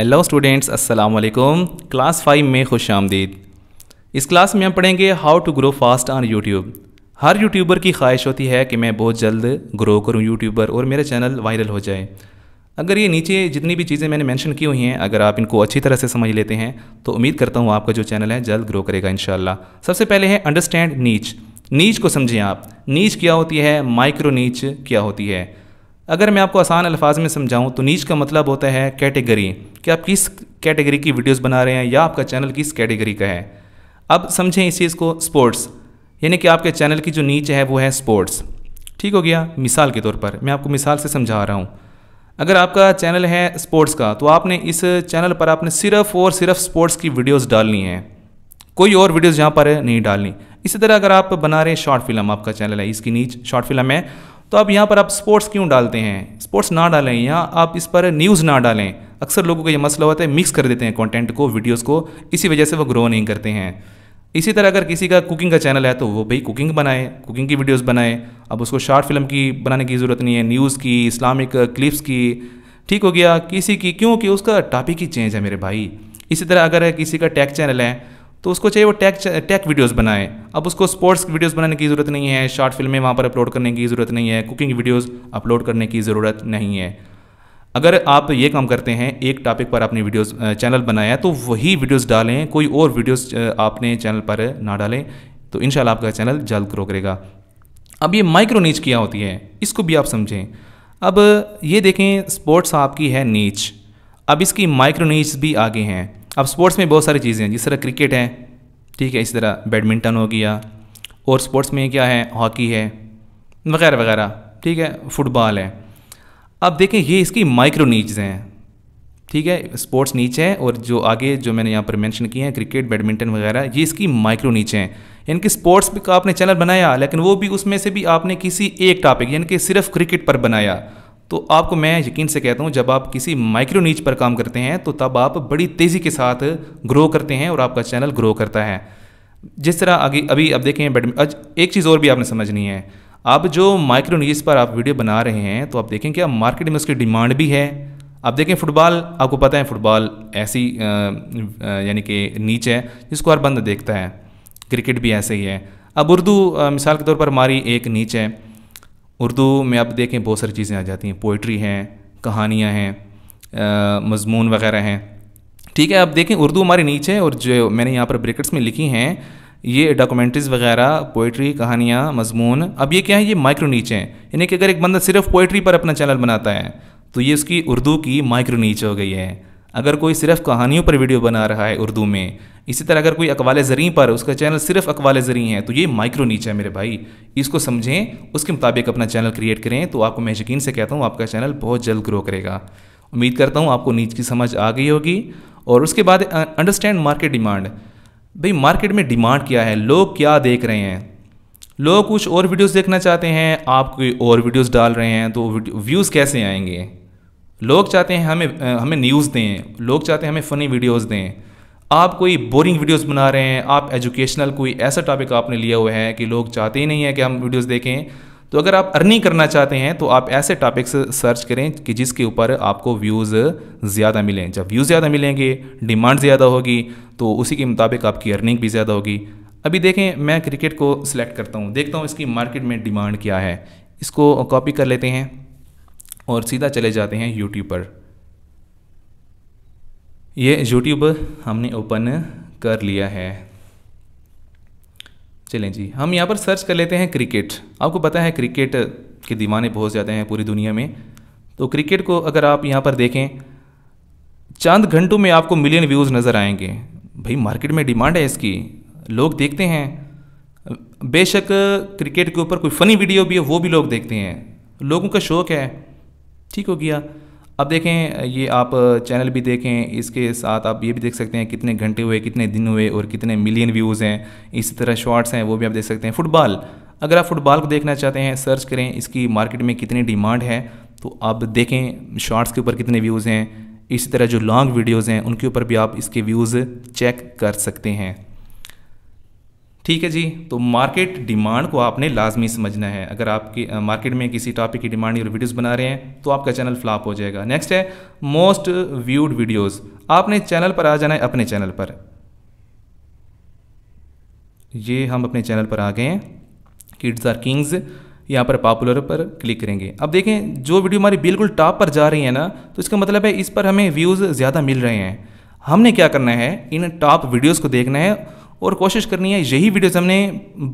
hello students अस्सलाम वालेकुम class five में खुश आमदीद इस क्लास में हम पढ़ेंगे how to grow fast on YouTube हर यूट्यूबर की ख्वाहिश होती है कि मैं बहुत जल्द ग्रो करूं यूट्यूबर और मेरा चैनल वायरल हो जाए अगर ये नीचे जितनी भी चीज़ें मैंने मेंशन की हुई हैं अगर आप इनको अच्छी तरह से समझ लेते हैं तो उम्मीद करता हूँ आपका जो चैनल है जल्द ग्रो करेगा इन सबसे पहले है अंडरस्टैंड नीच नीच को समझें आप नीच क्या होती है माइक्रो नीच क्या होती है अगर मैं आपको आसान अल्फाज में समझाऊँ तो नीच का मतलब होता है कैटेगरी कि आप किस कैटेगरी की वीडियोज़ बना रहे हैं या आपका चैनल किस कैटेगरी का है अब समझें इस चीज़ को स्पोर्ट्स यानी कि आपके चैनल की जो नीच है वो है स्पोर्ट्स ठीक हो गया मिसाल के तौर पर मैं आपको मिसाल से समझा रहा हूँ अगर आपका चैनल है स्पोर्ट्स का तो आपने इस चैनल पर आपने सिर्फ और सिर्फ स्पोर्ट्स की वीडियोज़ डालनी है कोई और वीडियोज़ यहाँ पर नहीं डालनी इसी तरह अगर आप बना रहे हैं शॉर्ट फिल्म आपका चैनल है इसकी नीच शॉर्ट फिल्म है तो आप यहाँ पर आप स्पोर्ट्स क्यों डालते हैं स्पोर्ट्स ना डालें यहाँ आप इस पर न्यूज़ ना डालें अक्सर लोगों का ये मसला होता है मिक्स कर देते हैं कॉन्टेंट को वीडियोज़ को इसी वजह से वो ग्रो नहीं करते हैं इसी तरह अगर किसी का कुकिंग का चैनल है तो वो भाई कुकिंग बनाए कुकिंग की वीडियोस बनाए अब उसको शॉर्ट फिल्म की बनाने की ज़रूरत नहीं है न्यूज़ की इस्लामिक क्लिप्स की ठीक हो गया किसी की क्योंकि उसका टॉपिक ही चेंज है मेरे भाई इसी तरह अगर किसी का टैक चैनल है तो उसको चाहिए वो टैक टैक वीडियोस बनाए अब उसको स्पोर्ट्स वीडियोस बनाने की ज़रूरत नहीं है शॉर्ट फिल्में वहाँ पर अपलोड करने की ज़रूरत नहीं है कुकिंग वीडियोस अपलोड करने की ज़रूरत नहीं है अगर आप ये काम करते हैं एक टॉपिक पर आपने वीडियोस चैनल बनाया तो वही वीडियोस डालें कोई और वीडियोस आपने चैनल पर ना डालें तो इन आपका चैनल जल्द ग्रो करेगा अब ये माइक्रो नीच क्या होती है इसको भी आप समझें अब ये देखें स्पोर्ट्स आपकी है नीच अब इसकी माइक्रो नीच भी आगे हैं अब स्पोर्ट्स में बहुत सारी चीज़ें हैं जिस तरह क्रिकेट है ठीक है इसी तरह बैडमिंटन हो गया और स्पोर्ट्स में क्या है हॉकी है वगैरह वगैरह ठीक है फुटबॉल है अब देखें ये इसकी माइक्रो नीच हैं ठीक है स्पोर्ट्स नीचे हैं और जो आगे जो मैंने यहाँ पर मेंशन किए हैं क्रिकेट बैडमिंटन वगैरह ये इसकी माइक्रो नीचे हैं यानी कि स्पोर्ट्स का आपने चैनल बनाया लेकिन वो भी उसमें से भी आपने किसी एक टॉपिक यानी कि सिर्फ क्रिकेट पर बनाया तो आपको मैं यकीन से कहता हूँ जब आप किसी माइक्रो नीच पर काम करते हैं तो तब आप बड़ी तेज़ी के साथ ग्रो करते हैं और आपका चैनल ग्रो करता है जिस तरह आगे अभी आप देखें बैडमिंटन एक चीज़ और भी आपने समझनी है आप जो माइक्रो नीच पर आप वीडियो बना रहे हैं तो आप देखें कि मार्केट में उसकी डिमांड भी है आप देखें फुटबॉल आपको पता है फुटबॉल ऐसी यानी कि नीच है जिसको हर बंद देखता है क्रिकेट भी ऐसे ही है अब उर्दू मिसाल के तौर पर हमारी एक नीच है उर्दू में आप देखें बहुत सारी चीज़ें आ जाती हैं पोइट्री हैं कहानियाँ हैं मजमून वगैरह हैं ठीक है आप देखें उर्दू हमारे नीचे और जो मैंने यहाँ पर ब्रेकेट्स में लिखी हैं ये डॉक्यूमेंट्रीज वगैरह पोइट्री कहानियाँ मजमून अब ये क्या है ये माइक्रो नीचे हैं यानी कि अगर एक बंदा सिर्फ पोइट्री पर अपना चैनल बनाता है तो ये उसकी उर्दू की माइक्रो नीचे हो गई है अगर कोई सिर्फ कहानियों पर वीडियो बना रहा है उर्दू में इसी तरह अगर कोई अकवाल ज़री पर उसका चैनल सिर्फ अकवाल ज़री है तो ये माइक्रो नीचे है मेरे भाई इसको समझें उसके मुताबिक अपना चैनल क्रिएट करें तो आपको मैं यकीन से कहता हूँ आपका चैनल बहुत जल्द ग्रो करेगा उम्मीद करता हूँ आपको नीच की समझ आ गई होगी और उसके बाद अंडरस्टैंड मार्केट डिमांड भाई मार्केट में डिमांड क्या है लोग क्या देख रहे हैं लोग कुछ और वीडियोस देखना चाहते हैं आप कोई और वीडियोस डाल रहे हैं तो व्यूज़ कैसे आएंगे लोग चाहते हैं हमें हमें न्यूज़ दें लोग चाहते हैं हमें फ़नी वीडियोज़ दें आप कोई बोरिंग वीडियोस बना रहे हैं आप एजुकेशनल कोई ऐसा टॉपिक आपने लिया हुआ है कि लोग चाहते ही नहीं है कि हम वीडियोस देखें तो अगर आप अर्निंग करना चाहते हैं तो आप ऐसे टॉपिक्स सर्च करें कि जिसके ऊपर आपको व्यूज़ ज़्यादा मिलें जब व्यूज़ ज़्यादा मिलेंगे डिमांड ज़्यादा होगी तो उसी के मुताबिक आपकी अर्निंग भी ज़्यादा होगी अभी देखें मैं क्रिकेट को सिलेक्ट करता हूँ देखता हूँ इसकी मार्केट में डिमांड क्या है इसको कॉपी कर लेते हैं और सीधा चले जाते हैं यूट्यूब पर ये यूट्यूब हमने ओपन कर लिया है चलें जी हम यहाँ पर सर्च कर लेते हैं क्रिकेट आपको पता है क्रिकेट के दीवाने बहुत ज़्यादा हैं पूरी दुनिया में तो क्रिकेट को अगर आप यहाँ पर देखें चंद घंटों में आपको मिलियन व्यूज़ नज़र आएंगे भाई मार्केट में डिमांड है इसकी लोग देखते हैं बेशक क्रिकेट के ऊपर कोई फ़नी वीडियो भी है वो भी लोग देखते हैं लोगों का शौक़ है ठीक हो गया अब देखें ये आप चैनल भी देखें इसके साथ आप ये भी देख सकते हैं कितने घंटे हुए कितने दिन हुए और कितने मिलियन व्यूज़ हैं इसी तरह शॉर्ट्स हैं वो भी आप देख सकते हैं फुटबॉल अगर आप फुटबॉल को देखना चाहते हैं सर्च करें इसकी मार्केट में कितनी डिमांड है तो आप देखें शॉर्ट्स के ऊपर कितने व्यूज़ हैं इसी तरह जो लॉन्ग वीडियोज़ हैं उनके ऊपर भी आप इसके व्यूज़ चेक कर सकते हैं ठीक है जी तो मार्केट डिमांड को आपने लाजमी समझना है अगर आपकी मार्केट में किसी टॉपिक की डिमांड और वीडियोस बना रहे हैं तो आपका चैनल फ्लॉप हो जाएगा नेक्स्ट है मोस्ट व्यूड वीडियोस आपने चैनल पर आ जाना है अपने चैनल पर ये हम अपने चैनल पर आ गए हैं किड्स आर किंग्स यहाँ पर पॉपुलर पर क्लिक करेंगे अब देखें जो वीडियो हमारी बिल्कुल टॉप पर जा रही है ना तो इसका मतलब है इस पर हमें व्यूज़ ज़्यादा मिल रहे हैं हमने क्या करना है इन टॉप वीडियोज़ को देखना है और कोशिश करनी है यही वीडियोस हमने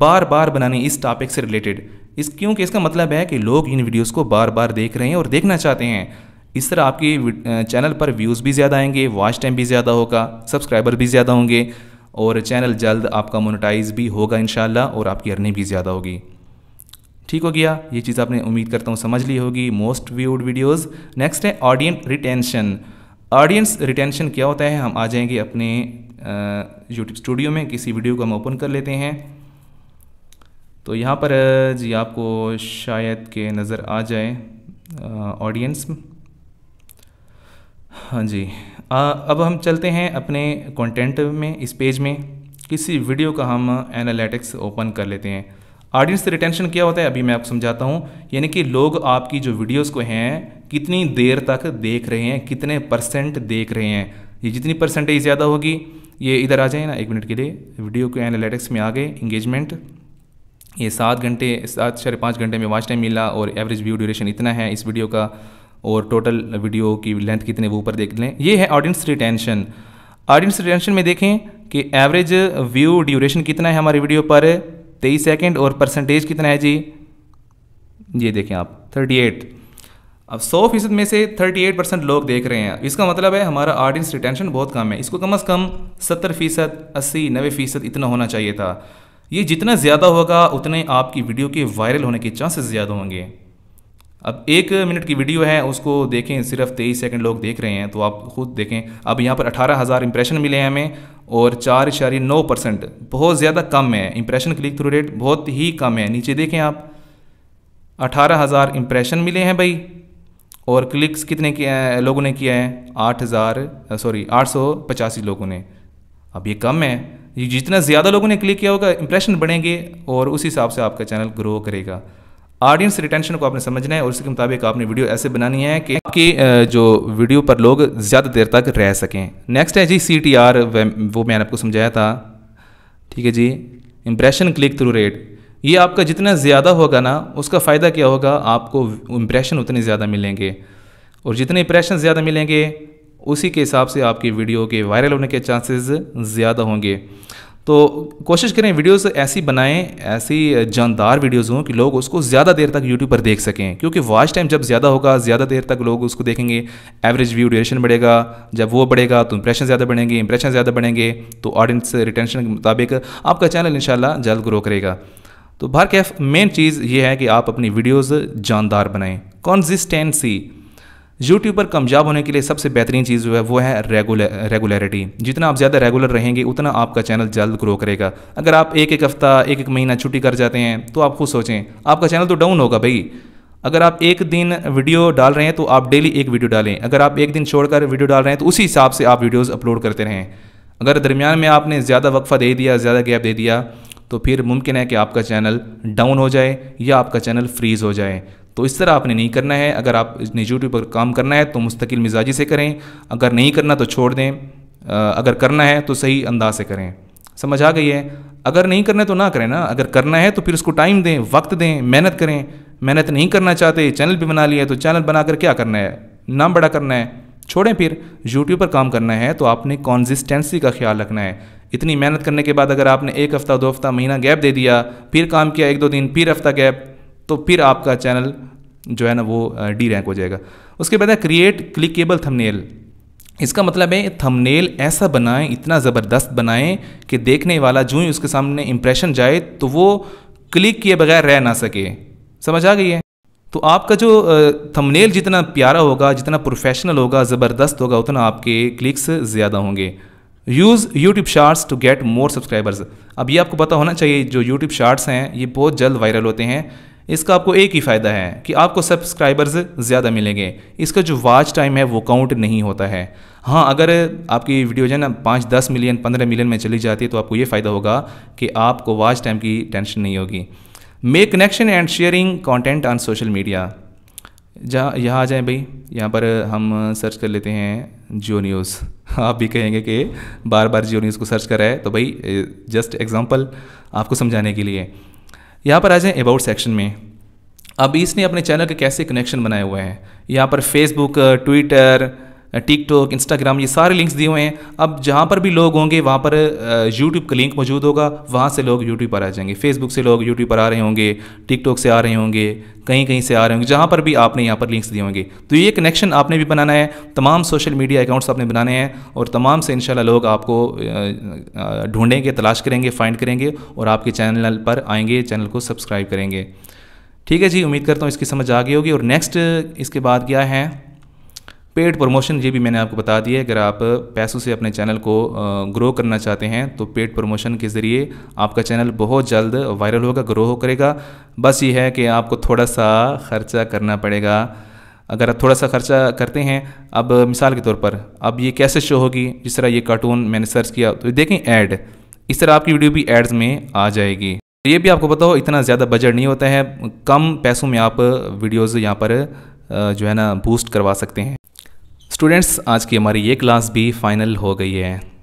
बार बार बनानी इस टॉपिक से रिलेटेड इस क्योंकि इसका मतलब है कि लोग इन वीडियोस को बार बार देख रहे हैं और देखना चाहते हैं इस तरह आपके चैनल पर व्यूज़ भी ज़्यादा आएंगे वॉच टाइम भी ज़्यादा होगा सब्सक्राइबर भी ज़्यादा होंगे और चैनल जल्द आपका मोनिटाइज भी होगा इन और आपकी अर्निंग भी ज़्यादा होगी ठीक हो गया ये चीज़ आपने उम्मीद करता हूँ समझ ली होगी मोस्ट व्यूड वीडियोज़ नेक्स्ट है ऑडियंस रिटेंशन ऑडियंस रिटेंशन क्या होता है हम आ जाएंगे अपने यूट्यूब स्टूडियो में किसी वीडियो को हम ओपन कर लेते हैं तो यहाँ पर जी आपको शायद के नज़र आ जाए ऑडियंस हाँ जी आ, अब हम चलते हैं अपने कंटेंट में इस पेज में किसी वीडियो का हम एनालिटिक्स ओपन कर लेते हैं ऑडियंस रिटेंशन क्या होता है अभी मैं आपको समझाता हूँ यानी कि लोग आपकी जो वीडियोस को हैं कितनी देर तक देख रहे हैं कितने परसेंट देख रहे हैं ये जितनी परसेंटेज ज़्यादा होगी ये इधर आ जाए ना एक मिनट के लिए वीडियो के एनालिटिक्स में आ गए इंगेजमेंट ये सात घंटे सात साढ़े पाँच घंटे में वॉच टाइम मिला और एवरेज व्यू ड्यूरेशन इतना है इस वीडियो का और टोटल वीडियो की लेंथ कितने वो ऊपर देख लें ये है ऑडियंस रिटेंशन ऑडियंस रिटेंशन में देखें कि एवरेज व्यू ड्यूरेशन कितना है हमारे वीडियो पर तेईस सेकेंड और परसेंटेज कितना है जी ये देखें आप थर्टी एट अब 100 फीसद में से 38 परसेंट लोग देख रहे हैं इसका मतलब है हमारा ऑडियंस रिटेंशन बहुत कम है इसको कम अज़ कम 70 फीसद अस्सी नबे फीसद इतना होना चाहिए था ये जितना ज़्यादा होगा उतने आपकी वीडियो के वायरल होने के चांसेस ज़्यादा होंगे अब एक मिनट की वीडियो है उसको देखें सिर्फ तेईस सेकंड लोग देख रहे हैं तो आप खुद देखें अब यहाँ पर अठारह हज़ार इंप्रेशन मिले हैं हमें और चार इशारे नौ परसेंट बहुत ज़्यादा कम है इंप्रेशन क्लिक थ्रू रेट बहुत ही कम है नीचे देखें आप अठारह हज़ार इंप्रेशन मिले हैं भाई और क्लिक्स कितने किए हैं लोगों ने किया है आठ हज़ार सॉरी आठ सौ पचासी लोगों ने अब ये कम है ये जितना ज़्यादा लोगों ने क्लिक किया होगा इंप्रेशन बढ़ेंगे और उस हिसाब से आपका चैनल ग्रो करेगा ऑडियंस रिटेंशन को आपने समझना है और उसके मुताबिक आपने वीडियो ऐसे बनानी है कि आपके जो वीडियो पर लोग ज़्यादा देर तक रह सकें नेक्स्ट है जी सी टी आर वो मैंने आपको समझाया था ठीक है जी इंप्रेशन क्लिक थ्रू रेट ये आपका जितना ज़्यादा होगा ना उसका फ़ायदा क्या होगा आपको इम्प्रेशन उतने ज़्यादा मिलेंगे और जितने इम्प्रेशन ज़्यादा मिलेंगे उसी के हिसाब से आपकी वीडियो के वायरल होने के चांसेस ज़्यादा होंगे तो कोशिश करें वीडियोस ऐसी बनाएं ऐसी जानदार वीडियोस हों कि लोग उसको ज़्यादा देर तक यूट्यूब पर देख सकें क्योंकि वॉच टाइम जब ज़्यादा होगा ज़्यादा देर तक लोग उसको देखेंगे एवरेज व्यू ड्यूरेशन बढ़ेगा जब वो बढ़ेगा तो इंप्रेशन ज़्यादा बढ़ेंगे इंप्रेशन ज़्यादा बढ़ेंगे तो ऑडियंस रिटेंशन के मुताबिक आपका चैनल इन जल्द ग्रो करेगा तो भार कैफ मेन चीज़ ये है कि आप अपनी वीडियोस जानदार बनाएं कॉन्सिस्टेंसी यूट्यूब पर कामयाब होने के लिए सबसे बेहतरीन चीज़ जो है वो है रेगुलर रेगुलरिटी जितना आप ज़्यादा रेगुलर रहेंगे उतना आपका चैनल जल्द ग्रो करेगा अगर आप एक एक हफ़्ता एक एक महीना छुट्टी कर जाते हैं तो आप खुद सोचें आपका चैनल तो डाउन होगा भाई अगर आप एक दिन वीडियो डाल रहे हैं तो आप डेली एक वीडियो डालें अगर आप एक दिन छोड़कर वीडियो डाल रहे हैं तो उसी हिसाब से आप वीडियोज़ अपलोड करते रहें अगर दरमियान में आपने ज़्यादा वक्फा दे दिया ज़्यादा गैप दे दिया तो फिर मुमकिन है कि आपका चैनल डाउन हो जाए या आपका चैनल फ्रीज़ हो जाए तो इस तरह आपने नहीं करना है अगर आप यूट्यूब पर काम करना है तो मुस्तकिल मिजाजी से करें अगर नहीं करना तो छोड़ दें अगर करना है तो सही अंदाज से करें समझ आ गई है अगर नहीं करना है तो ना करें ना अगर करना है तो फिर उसको टाइम दें वक्त दें मेहनत करें मेहनत नहीं करना चाहते चैनल भी बना लिया तो चैनल बनाकर क्या करना है नाम बड़ा करना है छोड़ें फिर यूट्यूब पर काम करना है तो आपने कॉन्सिस्टेंसी का ख्याल रखना है इतनी मेहनत करने के बाद अगर आपने एक हफ़्ता दो हफ़्ता महीना गैप दे दिया फिर काम किया एक दो दिन फिर हफ़्ता गैप तो फिर आपका चैनल जो है ना वो डी रैंक हो जाएगा उसके बाद है क्रिएट क्लिकेबल थंबनेल इसका मतलब है थंबनेल ऐसा बनाएं इतना ज़बरदस्त बनाएं कि देखने वाला जो ही उसके सामने इम्प्रेशन जाए तो वो क्लिक किए बगैर रह ना सके समझ आ गई है तो आपका जो थंबनेल जितना प्यारा होगा जितना प्रोफेशनल होगा ज़बरदस्त होगा उतना आपके क्लिक्स ज़्यादा होंगे use YouTube shorts to get more subscribers अब ये आपको पता होना चाहिए जो यूट्यूब शार्ट्स हैं ये बहुत जल्द वायरल होते हैं इसका आपको एक ही फ़ायदा है कि आपको सब्सक्राइबर्स ज़्यादा मिलेंगे इसका जो वॉच टाइम है वो काउंट नहीं होता है हाँ अगर आपकी वीडियो जो है ना पाँच दस मिलियन पंद्रह मिलियन में चली जाती है तो आपको ये फ़ायदा होगा कि आपको वॉच टाइम की टेंशन नहीं होगी make connection and sharing content on social media जहाँ यहाँ आ जाएँ भाई यहाँ पर हम सर्च कर लेते हैं जियो न्यूज़ आप भी कहेंगे कि बार बार जियो न्यूज़ को सर्च कर रहा है तो भाई जस्ट एग्जांपल आपको समझाने के लिए यहाँ पर आ जाएँ अबाउट सेक्शन में अब इसने अपने चैनल के कैसे कनेक्शन बनाए हुए हैं यहाँ पर फेसबुक ट्विटर टिकटॉक इंस्टाग्राम ये सारे लिंक्स दिए हुए हैं अब जहाँ पर भी लोग होंगे वहाँ पर यूट्यूब का लिंक मौजूद होगा वहाँ से लोग यूट्यूब पर आ जाएंगे फेसबुक से लोग यूट्यूब पर आ रहे होंगे टिकटॉक से आ रहे होंगे कहीं कहीं से आ रहे होंगे जहाँ पर भी आपने यहाँ पर लिंक्स दिए होंगे तो ये कनेक्शन आपने भी बनाना है तमाम सोशल मीडिया अकाउंट्स आपने बनाने हैं और तमाम से इनशाला लोग आपको ढूंढेंगे तलाश करेंगे फाइंड करेंगे और आपके चैनल पर आएंगे चैनल को सब्सक्राइब करेंगे ठीक है जी उम्मीद करता हूँ इसकी समझ आ गई होगी और नेक्स्ट इसके बाद क्या है पेड प्रमोशन ये भी मैंने आपको बता दिया है अगर आप पैसों से अपने चैनल को ग्रो करना चाहते हैं तो पेड प्रमोशन के ज़रिए आपका चैनल बहुत जल्द वायरल होगा ग्रो हो करेगा बस ये है कि आपको थोड़ा सा खर्चा करना पड़ेगा अगर आप थोड़ा सा खर्चा करते हैं अब मिसाल के तौर पर अब ये कैसे शो होगी जिस तरह ये कार्टून मैंने सर्च किया तो देखें ऐड इस तरह आपकी वीडियो भी एड्स में आ जाएगी ये भी आपको पता हो इतना ज़्यादा बजट नहीं होता है कम पैसों में आप वीडियोज़ यहाँ पर जो है ना बूस्ट करवा सकते हैं स्टूडेंट्स आज की हमारी ये क्लास भी फाइनल हो गई है